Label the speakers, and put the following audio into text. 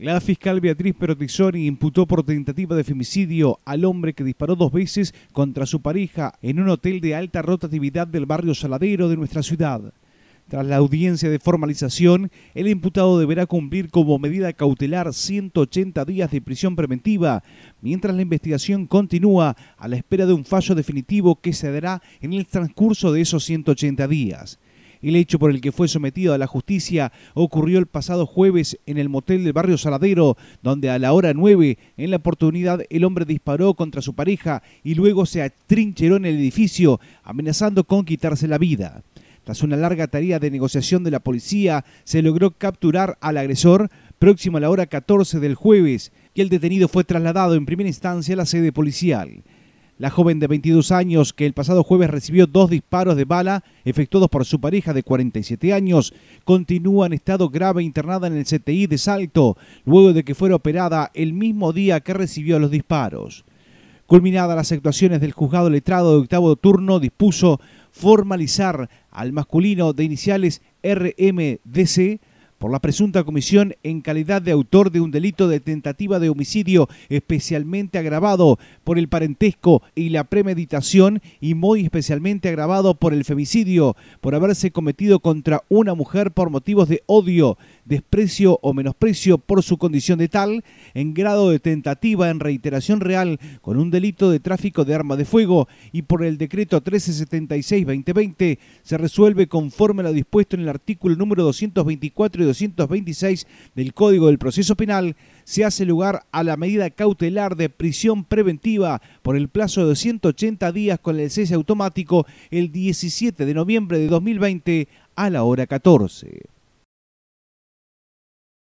Speaker 1: La fiscal Beatriz Perotizoni imputó por tentativa de femicidio al hombre que disparó dos veces contra su pareja en un hotel de alta rotatividad del barrio Saladero de nuestra ciudad. Tras la audiencia de formalización, el imputado deberá cumplir como medida cautelar 180 días de prisión preventiva, mientras la investigación continúa a la espera de un fallo definitivo que se dará en el transcurso de esos 180 días. El hecho por el que fue sometido a la justicia ocurrió el pasado jueves en el motel del barrio Saladero, donde a la hora 9, en la oportunidad, el hombre disparó contra su pareja y luego se atrincheró en el edificio, amenazando con quitarse la vida. Tras una larga tarea de negociación de la policía, se logró capturar al agresor próximo a la hora 14 del jueves y el detenido fue trasladado en primera instancia a la sede policial. La joven de 22 años, que el pasado jueves recibió dos disparos de bala efectuados por su pareja de 47 años, continúa en estado grave internada en el CTI de Salto, luego de que fuera operada el mismo día que recibió los disparos. Culminadas las actuaciones del juzgado letrado de octavo turno, dispuso formalizar al masculino de iniciales RMDC por la presunta comisión en calidad de autor de un delito de tentativa de homicidio especialmente agravado por el parentesco y la premeditación y muy especialmente agravado por el femicidio, por haberse cometido contra una mujer por motivos de odio, desprecio o menosprecio por su condición de tal, en grado de tentativa en reiteración real con un delito de tráfico de armas de fuego y por el decreto 1376-2020 se resuelve conforme a lo dispuesto en el artículo número 224 y 226 del Código del Proceso Penal, se hace lugar a la medida cautelar de prisión preventiva por el plazo de 180 días con el cese automático el 17 de noviembre de 2020 a la hora 14.